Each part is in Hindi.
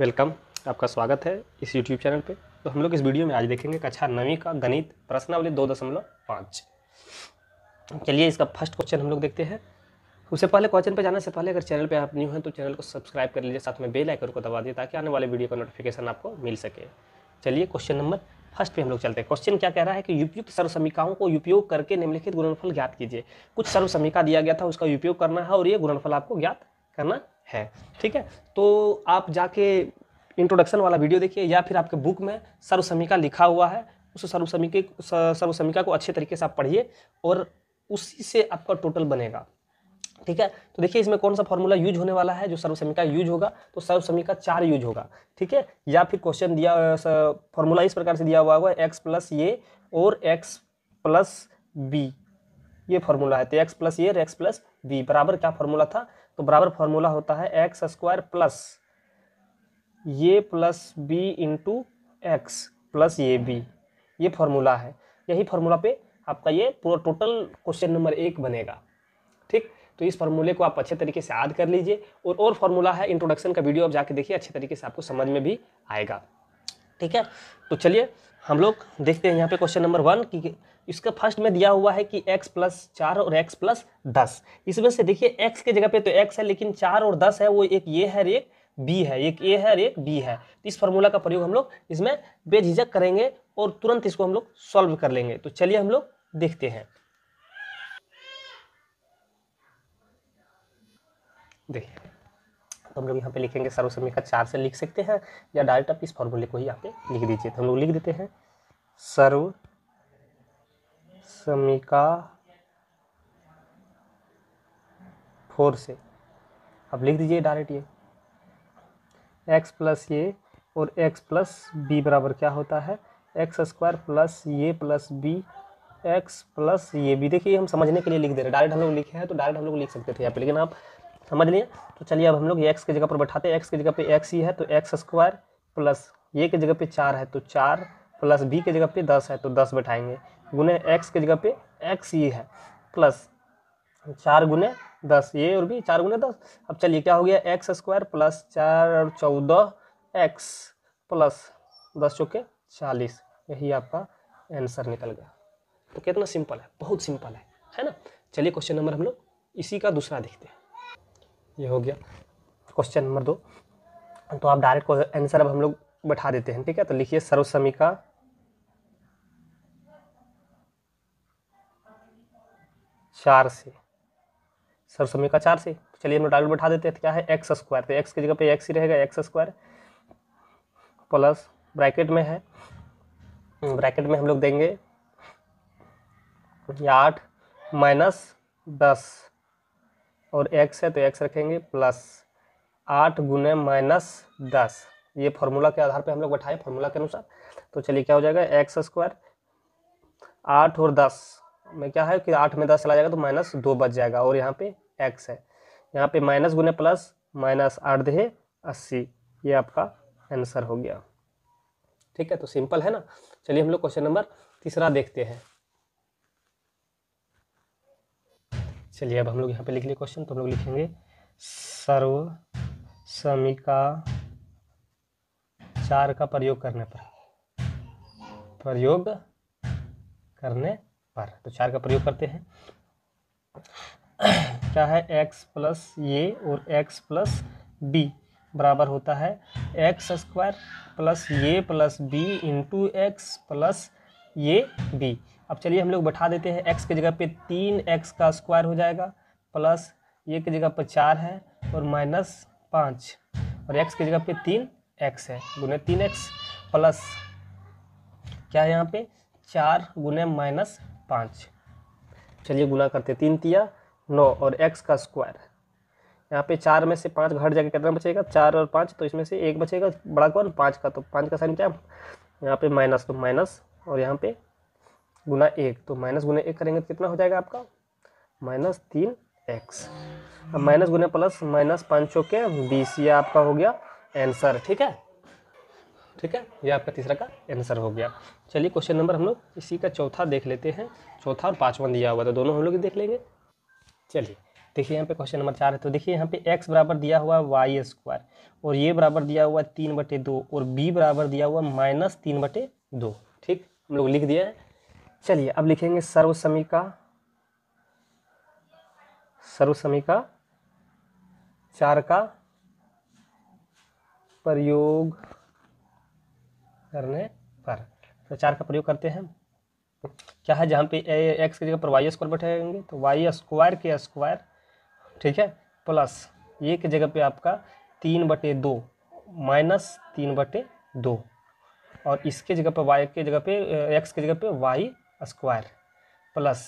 वेलकम आपका स्वागत है इस यूट्यूब चैनल पे तो हम लोग इस वीडियो में आज देखेंगे कक्षा अच्छा नवी का गणित प्रश्नावली दो दशमलव पाँच चलिए इसका फर्स्ट क्वेश्चन हम लोग देखते हैं उससे पहले क्वेश्चन पे जाने से पहले अगर चैनल पे आप न्यू हैं तो चैनल को सब्सक्राइब कर लीजिए साथ में बेल आइकन को दबा दिए ताकि आने वाले वीडियो का नोटिफिकेशन आपको मिल सके चलिए क्वेश्चन नंबर फर्स्ट पे हम लोग चलते हैं क्वेश्चन क्या कह रहा है कि उपयुक्त सर्वसमिकाओं को उपयोग करके निम्नलिखित गुणनफल ज्ञात कीजिए कुछ सर्वसमिका दिया गया था उसका उपयोग करना है और ये गुणनफल आपको ज्ञात करना है ठीक है तो आप जाके इंट्रोडक्शन वाला वीडियो देखिए या फिर आपके बुक में सर्वसमिका लिखा हुआ है उस सर्वसमीके सर्वसमिका को अच्छे तरीके से आप पढ़िए और उसी से आपका टोटल बनेगा ठीक है तो देखिए इसमें कौन सा फॉर्मूला यूज होने वाला है जो सर्वसमिका यूज होगा तो सर्वसमिका चार यूज होगा ठीक है या फिर क्वेश्चन दिया फॉर्मूला इस प्रकार से दिया हुआ हुआ एक्स प्लस ये और एक्स प्लस बी ये फॉर्मूला है तो एक्स प्लस ये और एक्स प्लस बी बराबर क्या फॉर्मूला था तो बराबर फॉर्मूला होता है एक्स स्क्वायर प्लस ये plus B into X plus ये बी ये फॉर्मूला है यही फॉर्मूला पे आपका ये पूरा टोटल क्वेश्चन नंबर एक बनेगा ठीक तो इस फॉर्मूले को आप अच्छे तरीके से याद कर लीजिए और और फॉर्मूला है इंट्रोडक्शन का वीडियो आप जाके देखिए अच्छे तरीके से आपको समझ में भी आएगा ठीक है तो चलिए हम लोग देखते हैं यहाँ पे क्वेश्चन नंबर वन की इसका फर्स्ट में दिया हुआ है कि x प्लस चार और x प्लस दस इसमें से देखिए x के जगह पे तो x है लेकिन चार और दस है वो एक ये है एक बी है एक ए है और एक बी है तो इस फॉर्मूला का प्रयोग हम लोग इसमें बेझिझक करेंगे और तुरंत इसको हम लोग सॉल्व कर लेंगे तो चलिए हम लोग देखते हैं देखिए तो हम लोग यहाँ पे लिखेंगे सर्व का चार से लिख सकते हैं या डायरेक्ट आप इस फॉर्मूले को ही यहाँ पे लिख दीजिए तो हम लोग लिख देते हैं सर्व समीका फोर से अब लिख दीजिए डायरेक्ट ये एक्स प्लस ये और एक्स प्लस बी बराबर क्या होता है एक्स स्क्वायर प्लस ये प्लस बी एक्स प्लस ये भी देखिए हम समझने के लिए लिख दे रहे हैं डायरेक्ट हम लोग लिखे हैं तो डायरेक्ट हम लोग लिख सकते थे यहाँ पे लेकिन आप समझ लिए तो चलिए अब हम लोग एक्स की जगह पर बैठाते हैं एक्स की जगह पे एक्स ही है तो एक्स स्क्वायर प्लस ये की जगह पे चार है तो चार प्लस बी की जगह पे दस है तो दस बैठाएंगे गुने एक्स की जगह पे एक्स ये है प्लस चार गुने दस ये और भी चार गुने दस अब चलिए क्या हो गया एक्स स्क्वायर प्लस चार और चौदह एक्स प्लस दस चौके चालीस यही आपका आंसर निकल गया तो कितना सिंपल है बहुत सिंपल है है ना चलिए क्वेश्चन नंबर हम लोग इसी का दूसरा देखते हैं ये हो गया क्वेश्चन नंबर दो तो आप डायरेक्ट आंसर अब हम लोग बैठा देते हैं ठीक है तो लिखिए सर्वसमिका चार से सर का चार से तो चलिए हम लोग नोटाबल बैठा देते हैं तो क्या है एक्स स्क्वायर तो एक्स की जगह पे एक्स ही रहेगा एक्स स्क्वायर प्लस ब्रैकेट में है ब्रैकेट हम्म, में हम लोग देंगे आठ माइनस दस और एक्स है तो एक्स रखेंगे प्लस आठ गुने माइनस दस ये फार्मूला के आधार पे हम लोग बैठाए फार्मूला के अनुसार तो चलिए क्या हो जाएगा एक्स स्क्वायर आठ और दस में क्या है कि आठ में दस चला जाएगा तो माइनस दो बच जाएगा और यहाँ पे एक्स है यहाँ पे माइनस गुने प्लस माइनस आठ दे अस्सी ये आपका आंसर हो गया ठीक है तो सिंपल है ना चलिए हम लोग क्वेश्चन नंबर तीसरा देखते हैं चलिए अब हम लोग यहाँ पे लिख लिए क्वेश्चन तो हम लोग लिखेंगे सर्व समीका चार का प्रयोग करने पर प्रयोग करने पर तो चार का प्रयोग करते हैं क्या है एक्स प्लस ए और एक्स प्लस बी बराबर होता है X square plus A plus B into X plus A B अब चलिए हम लोग बैठा देते हैं एक्स की जगह पे तीन एक्स का स्क्वायर हो जाएगा प्लस ए की जगह पर चार है और माइनस पाँच और एक्स की जगह पे तीन एक्स है गुने तीन एक्स प्लस क्या है यहाँ पे चार गुने माइनस पाँच चलिए गुना करते तीन तिया नौ और एक्स का स्क्वायर यहाँ पे चार में से पाँच घट जाके कितना बचेगा चार और पाँच तो इसमें से एक बचेगा बड़ा कौन पाँच का तो पाँच का साइन क्या यहाँ पे माइनस तो माइनस और यहाँ पे गुना एक तो माइनस गुना एक करेंगे तो कितना हो जाएगा आपका माइनस तीन एक्स अब माइनस गुना प्लस माइनस पाँच चौके बीस ये आपका हो गया आंसर ठीक है ठीक है ये आपका तीसरा का आंसर हो गया चलिए क्वेश्चन नंबर हम लोग इसी का चौथा देख लेते हैं चौथा और पाँचवा दिया हुआ तो दोनों हम लोग देख लेंगे चलिए देखिए यहाँ पे क्वेश्चन नंबर चार है तो देखिए यहाँ पे x बराबर दिया हुआ वाई स्क्वायर और ये बराबर दिया हुआ तीन बटे दो और b बराबर दिया हुआ माइनस तीन बटे दो ठीक हम लोग लिख दिया है चलिए अब लिखेंगे सर्वसमीका समीका चार का प्रयोग करने पर तो चार का प्रयोग करते हैं क्या है जहाँ पे ए एक्स की जगह पर वाई स्क्वायर बैठेंगे तो वाई स्क्वायर के स्क्वायर ठीक है प्लस ये की जगह पे आपका तीन बटे दो माइनस तीन बटे दो और इसके जगह पर वाई के जगह पे एक्स की जगह पे वाई स्क्वायर प्लस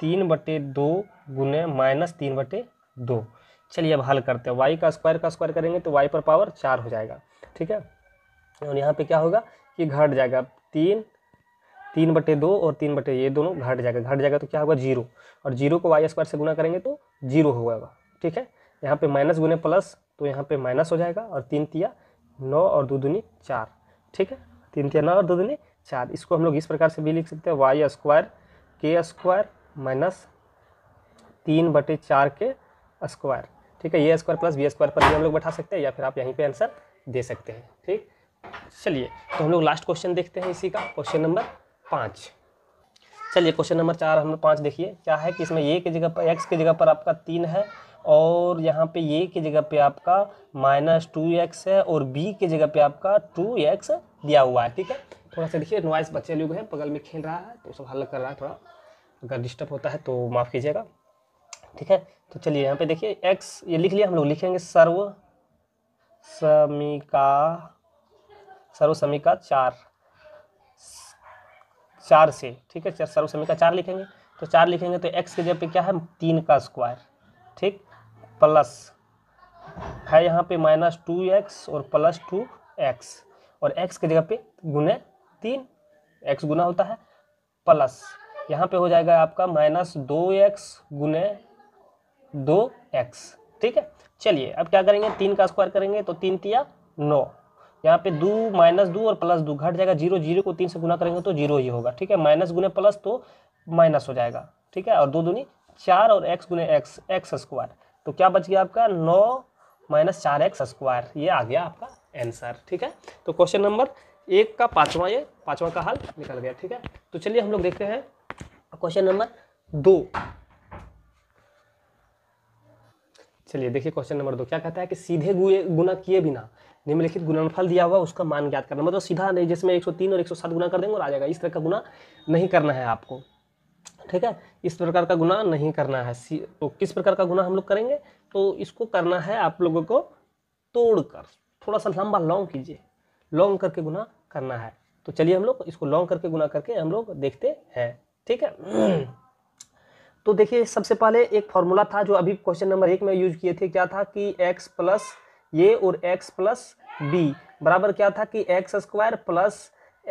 तीन बटे दो गुने माइनस तीन बटे दो चलिए अब हल करते हैं वाई का स्क्वायर का स्क्वायर करेंगे तो वाई पर पावर चार हो जाएगा ठीक है और यहाँ पे क्या होगा कि घट जाएगा तीन तीन बटे दो और तीन बटे ये दोनों घट जाएगा घट जाएगा तो क्या होगा जीरो और जीरो को वाई स्क्वायर से गुना करेंगे तो जीरो होगा ठीक है यहाँ पे माइनस गुने प्लस तो यहाँ पे माइनस हो जाएगा और तीन तिया नौ और दो दूनी चार ठीक है तीन तिया नौ और दो दूनी चार इसको हम लोग इस प्रकार से भी लिख सकते हैं वाई स्क्वायर के स्क्वायर माइनस तीन बटे चार के स्क्वायर ठीक है ये स्क्वायर प्लस बी स्क्वायर पर भी हम लोग बैठा सकते हैं या फिर आप यहीं पे आंसर दे सकते हैं ठीक चलिए तो हम लोग लास्ट क्वेश्चन देखते हैं इसी का क्वेश्चन नंबर पाँच चलिए क्वेश्चन नंबर चार हम लोग पाँच देखिए क्या है कि इसमें ए की जगह पर एक्स की जगह पर आपका तीन है और यहाँ पे ये की जगह पे आपका माइनस टू एक्स है और बी की जगह पे आपका टू एक्स दिया हुआ है ठीक है थोड़ा सा देखिए नॉइस बच्चे लोग हैं बगल में खेल रहा है तो सब हल्ला कर रहा है थोड़ा अगर डिस्टर्ब होता है तो माफ़ कीजिएगा ठीक है तो चलिए यहाँ पे देखिए एक्स ये लिख लिया हम लोग लिखेंगे सर्व समीका सर्वसमी का चार चार से ठीक है सर्वसमी का चार लिखेंगे तो चार लिखेंगे तो एक्स के जगह पे क्या है तीन का स्क्वायर ठीक प्लस है यहाँ पे माइनस टू एक्स और प्लस टू एक्स और एक्स के जगह पे गुने तीन एक्स गुना होता है प्लस यहाँ पे हो जाएगा आपका माइनस दो एक्स गुने दो एक्स ठीक है चलिए अब क्या करेंगे तीन का स्क्वायर करेंगे तो तीन तिया नौ यहाँ पे दो माइनस दो और प्लस दो घट जाएगा जीरो जीरो को तीन से गुना करेंगे तो जीरो ही होगा ठीक है माइनस गुने प्लस तो माइनस हो जाएगा ठीक है और दो दूनी चार और एक्स गुने एक्स एक्स स्क्वायर तो क्या बच गया आपका नौ माइनस चार एक्स स्क्वायर ये आ गया आपका आंसर ठीक है तो क्वेश्चन नंबर एक का पाँचवा ये पाँचवा का हल निकल गया ठीक है तो चलिए हम लोग देखते हैं क्वेश्चन नंबर दो चलिए देखिए क्वेश्चन नंबर दो क्या कहता है कि सीधे गुना किए बिना निम्नलिखित गुणनफल दिया हुआ उसका मान ज्ञात करना मतलब सीधा नहीं जिसमें 103 और 107 गुना कर देंगे और आ जाएगा इस तरह का गुना नहीं करना है आपको ठीक है इस प्रकार का गुना नहीं करना है तो किस प्रकार का गुना हम लोग करेंगे तो इसको करना है आप लोगों को तोड़कर थोड़ा सा लंबा लॉन्ग कीजिए लॉन्ग करके गुना करना है तो चलिए हम लोग इसको लॉन्ग करके गुना करके हम लोग देखते हैं ठीक है तो देखिए सबसे पहले एक फॉर्मूला था जो अभी क्वेश्चन नंबर एक में यूज किए थे क्या था कि एक्स प्लस ये और x प्लस बी बराबर क्या था कि एक्स स्क्वायर प्लस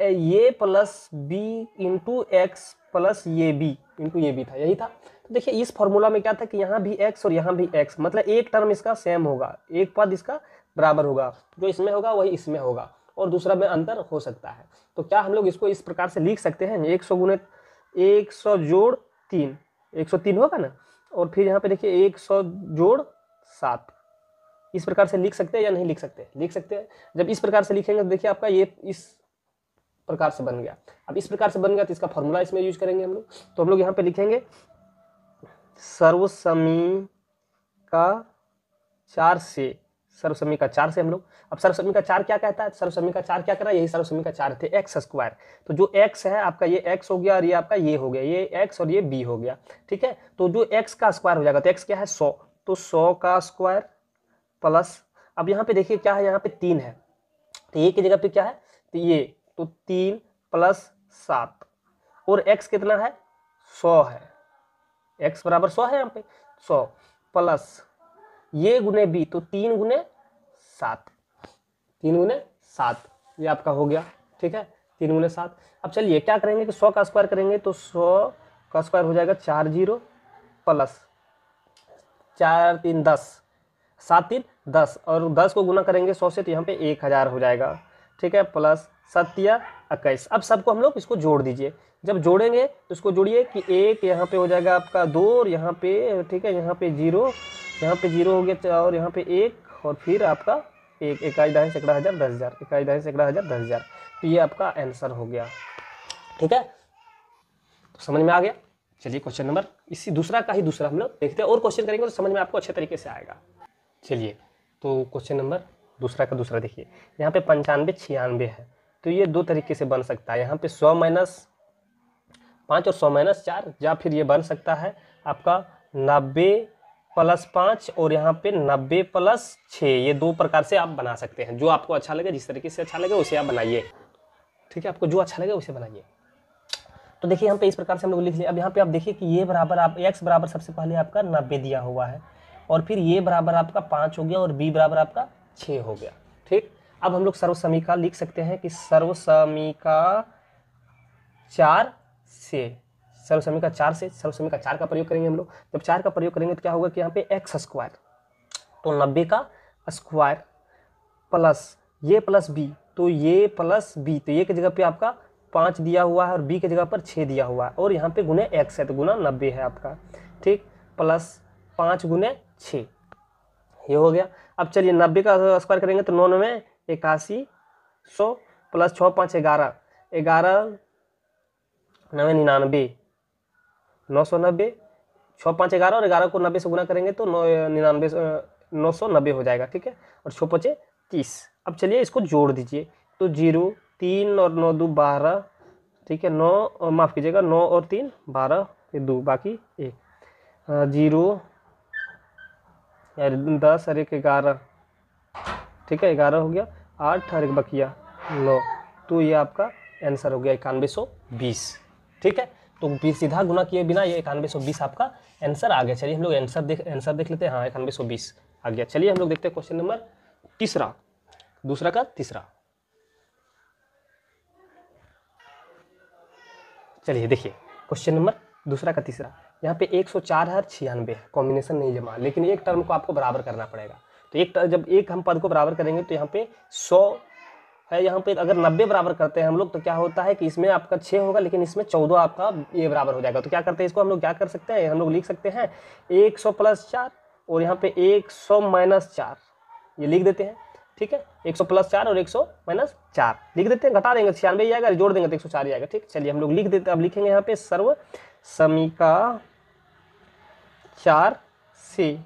ये plus B into X plus ये बी इंटू ये बी था यही था तो देखिए इस फॉर्मूला में क्या था कि यहाँ भी x और यहाँ भी x मतलब एक टर्म इसका सेम होगा एक पद इसका बराबर होगा जो इसमें होगा वही इसमें होगा और दूसरा में अंतर हो सकता है तो क्या हम लोग इसको इस प्रकार से लिख सकते हैं एक सौ गुने एक सौ जोड़ तीन एक सौ तीन होगा ना और फिर यहाँ पे देखिए एक सौ जोड़ सात इस प्रकार से लिख सकते हैं या नहीं लिख सकते लिख सकते हैं जब इस प्रकार से लिखेंगे तो देखिए आपका ये इस प्रकार से बन गया अब इस प्रकार से बन गया तो इसका फॉर्मूला इसमें यूज करेंगे हम लोग तो हम लोग यहाँ पे लिखेंगे सर्वसमी का चार से सर्वसमी का चार से हम लोग अब सर्वसमी का चार क्या कहता है सर्वसमी का चार क्या कर रहा है यही सर्वसमी का चार थे एक्स स्क्वायर तो जो एक्स है आपका ये एक्स हो गया और ये आपका ये हो गया ये एक्स और ये बी हो गया ठीक है तो जो एक्स का स्क्वायर हो जाएगा तो एक्स क्या है सौ तो सौ का स्क्वायर प्लस अब यहाँ पे देखिए क्या है यहाँ पे तीन है तो ये की जगह पे क्या है तो ये तो तीन प्लस सात और एक्स कितना है सौ है एक्स बराबर सौ है यहाँ पे सौ प्लस ये गुने बी तो तीन गुने सात तीन गुने सात ये आपका हो गया ठीक है तीन गुने सात अब चलिए क्या करेंगे कि सौ का स्क्वायर करेंगे तो सौ का स्क्वायर हो जाएगा चार जीरो प्लस चार तीन दस सात तीन दस और दस को गुना करेंगे सौ से तो यहाँ पे एक हज़ार हो जाएगा ठीक है प्लस सत्य इक्कीस अब सबको हम लोग इसको जोड़ दीजिए जब जोड़ेंगे तो इसको जोड़िए कि एक यहाँ पे हो जाएगा आपका दो और यहाँ पे ठीक है यहाँ पे जीरो यहाँ पे जीरो हो गया और यहाँ पे एक और फिर आपका एक इक्कीस दहाई सैकड़ा हज़ार दस हज़ार इक्कीस दहाई सैकड़ा हज़ार दस हज़ार तो ये आपका आंसर हो गया ठीक है तो समझ में आ गया चलिए क्वेश्चन नंबर इसी दूसरा का ही दूसरा हम लोग देखते हैं और क्वेश्चन करेंगे तो समझ में आपको अच्छे तरीके से आएगा चलिए तो क्वेश्चन नंबर दूसरा का दूसरा देखिए यहाँ पे पंचानवे छियानवे है तो ये दो तरीके से बन सकता है यहाँ पे सौ माइनस पाँच और सौ माइनस चार या फिर ये बन सकता है आपका नब्बे प्लस पाँच और यहाँ पे नब्बे प्लस छः ये दो प्रकार से आप बना सकते हैं जो आपको अच्छा लगे जिस तरीके से अच्छा लगे उसे आप बनाइए ठीक है आपको जो अच्छा लगे उसे बनाइए तो देखिए यहाँ पे इस प्रकार से हम लोग लिख लिया अब यहाँ पे आप देखिए कि ये बराबर आप एक्स बराबर सबसे पहले आपका नब्बे दिया हुआ है और फिर ये बराबर आपका पाँच हो गया और बी बराबर आपका छः हो गया ठीक अब हम लोग समीका लिख सकते हैं कि सर्वसमीका चार से सर्वसमीका चार से समीका चार का प्रयोग करेंगे हम लोग जब चार का प्रयोग करेंगे तो क्या होगा कि यहाँ पे एक्स स्क्वायर तो नब्बे का स्क्वायर प्लस ये प्लस बी तो ये प्लस बी तो ये की जगह पे आपका पाँच दिया हुआ है और बी के जगह पर छः दिया हुआ है और यहाँ पे गुने एक्स है तो गुना नब्बे है आपका ठीक प्लस पाँच गुने छः ये हो गया अब चलिए नब्बे का स्क्वायर करेंगे तो नौ में इक्यासी सौ प्लस छः पाँच ग्यारह ग्यारह नवे निन्यानबे नौ सौ नब्बे छः पाँच ग्यारह और ग्यारह को नब्बे से गुना करेंगे तो नौ निन्यानबे नौ सौ नब्बे हो जाएगा ठीक है और छः पचे तीस अब चलिए इसको जोड़ दीजिए तो जीरो तीन और नौ दो बारह ठीक है नौ माफ़ कीजिएगा नौ और तीन बारह दो बाकी एक जीरो या दस और एक ग्यारह ठीक है ग्यारह हो गया आठ और एक बकिया नौ तो ये आपका आंसर हो गया इक्यानवे सौ बीस ठीक है तो बीस सीधा गुना किए बिना ये इक्यानवे सौ बीस आपका आंसर आ गया चलिए हम लोग आंसर देख आंसर देख लेते हैं हाँ इक्यानवे सौ बीस आ गया चलिए हम लोग देखते हैं क्वेश्चन नंबर तीसरा दूसरा का तीसरा चलिए देखिए क्वेश्चन नंबर दूसरा का तीसरा यहाँ पे एक चार है और छियानवे है कॉम्बिनेशन नहीं जमा लेकिन एक टर्म को आपको बराबर करना पड़ेगा तो एक जब एक हम पद को बराबर करेंगे तो यहाँ पे सौ है यहाँ पे अगर नब्बे बराबर करते हैं हम लोग तो क्या होता है कि इसमें आपका छः होगा लेकिन इसमें चौदह आपका ये बराबर हो जाएगा तो क्या करते हैं इसको हम लोग क्या कर सकते हैं हम लोग लिख सकते हैं एक सौ प्लस चार और यहाँ पे एक सौ माइनस चार ये लिख देते हैं ठीक है एक सौ प्लस चार और एक सौ माइनस चार लिख देते हैं घटा देंगे छियानवे आएगा जोड़ देंगे तो एक सौ चार ही आएगा ठीक चलिए हम लोग लिख देते हैं अब लिखेंगे यहाँ पे सर्व समीका चार से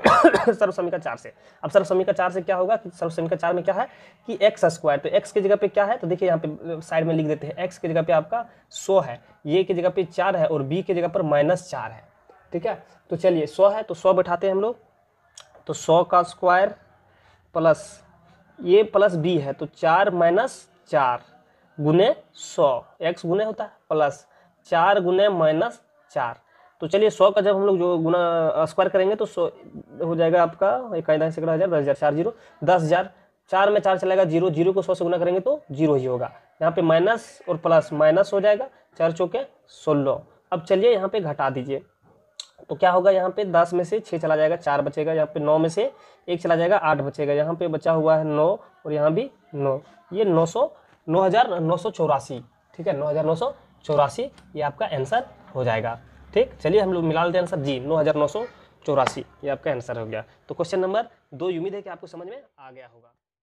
सर्व समीका चार से अब सर्व समीका चार से क्या होगा कि सर्व समीका चार में क्या है कि एक्स स्क्वायर तो एक्स की जगह पे क्या है तो देखिए यहाँ पे साइड में लिख देते हैं एक्स की जगह पे आपका सौ है ये की जगह पे चार है और बी की जगह पर माइनस चार है ठीक है तो चलिए सौ है तो सौ बैठाते हैं हम लोग तो सौ का स्क्वायर प्लस ये प्लस बी है तो चार माइनस चार गुने सौ एक्स गुने होता है प्लस चार गुने माइनस चार तो चलिए सौ का जब हम लोग जो गुना स्क्वायर करेंगे तो सौ हो जाएगा आपका इक्कीस सैकड़ा हज़ार दस हज़ार चार जीरो दस हज़ार चार में चार चलेगा जीरो जीरो को सौ से गुना करेंगे तो जीरो ही होगा यहाँ पे माइनस और प्लस माइनस हो जाएगा चार चौके सोलह अब चलिए यहाँ पे घटा दीजिए तो क्या होगा यहाँ पे दस में से छः चला जाएगा चार बचेगा यहाँ पे नौ में से एक चला जाएगा आठ बचेगा यहाँ पे बचा हुआ है नौ और यहाँ भी नौ ये नौ सौ नौ हज़ार नौ सौ चौरासी ठीक है नौ हज़ार नौ सौ चौरासी ये आपका आंसर हो जाएगा ठीक चलिए हम लोग मिला लेते हैं आंसर जी नौ हज़ार नौ सौ चौरासी ये आपका आंसर हो गया तो क्वेश्चन नंबर दो उम्मीद है कि आपको समझ में आ गया होगा